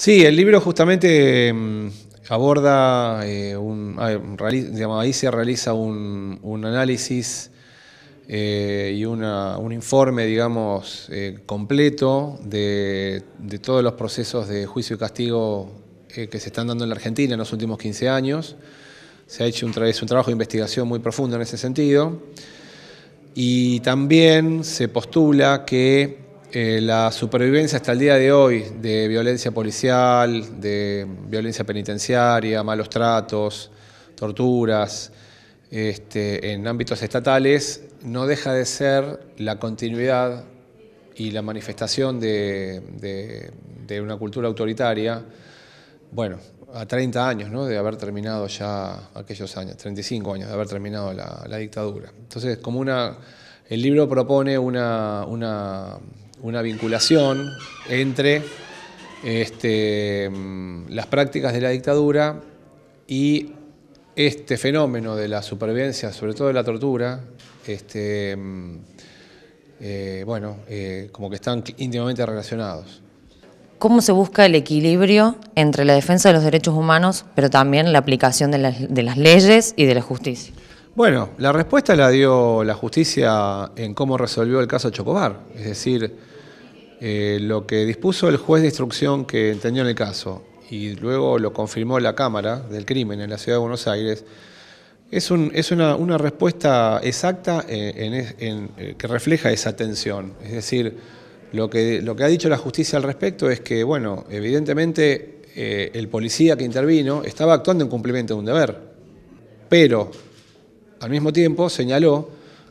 Sí, el libro justamente mm, aborda eh, un, ahí se realiza un, análisis eh, y un informe, digamos, eh, completo de, todos los procesos de juicio y castigo que se están dando en la Argentina en los últimos 15 años. Se ha hecho un trabajo de investigación muy profundo en ese sentido. Y también se postula que eh, la supervivencia hasta el día de hoy de violencia policial, de violencia penitenciaria, malos tratos, torturas, este, en ámbitos estatales, no deja de ser la continuidad y la manifestación de, una cultura autoritaria, bueno, a 30 años de haber terminado ya aquellos años, 35 años de haber terminado la, dictadura. Entonces, como una, el libro propone una una vinculación entre este, mm, las prácticas de la dictadura y este fenómeno de la supervivencia, sobre todo de la tortura, este, mm, eh, bueno, eh, como que están íntimamente relacionados. ¿Cómo se busca el equilibrio entre la defensa de los derechos humanos, pero también la aplicación de las, de las leyes y de la justicia? Bueno, la respuesta la dio la justicia en cómo resolvió el caso Chocobar, es decir, eh, lo que dispuso el juez de instrucción que entendió en el caso y luego lo confirmó la Cámara del Crimen en la Ciudad de Buenos Aires, es, una, respuesta exacta eh, eh, que refleja esa tensión. Es decir, lo que, ha dicho la justicia al respecto es que, bueno, evidentemente el policía que intervino estaba actuando en cumplimiento de un deber, pero al mismo tiempo señaló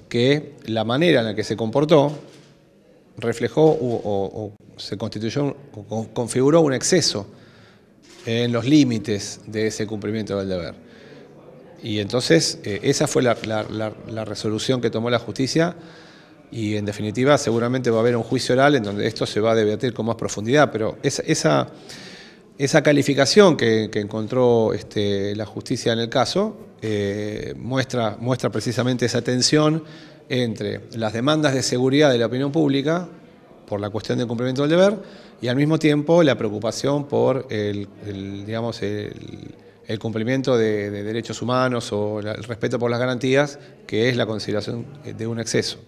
que la manera en la que se comportó reflejó o, se constituyó o configuró un exceso en los límites de ese cumplimiento del deber. Y entonces eh, esa fue la, resolución que tomó la justicia y en definitiva seguramente va a haber un juicio oral en donde esto se va a debatir con más profundidad, pero esa, esa, calificación que, encontró este, la justicia en el caso eh, muestra, muestra precisamente esa tensión entre las demandas de seguridad de la opinión pública por la cuestión del cumplimiento del deber y al mismo tiempo la preocupación por el, digamos, el, cumplimiento de, derechos humanos o el respeto por las garantías, que es la consideración de un exceso.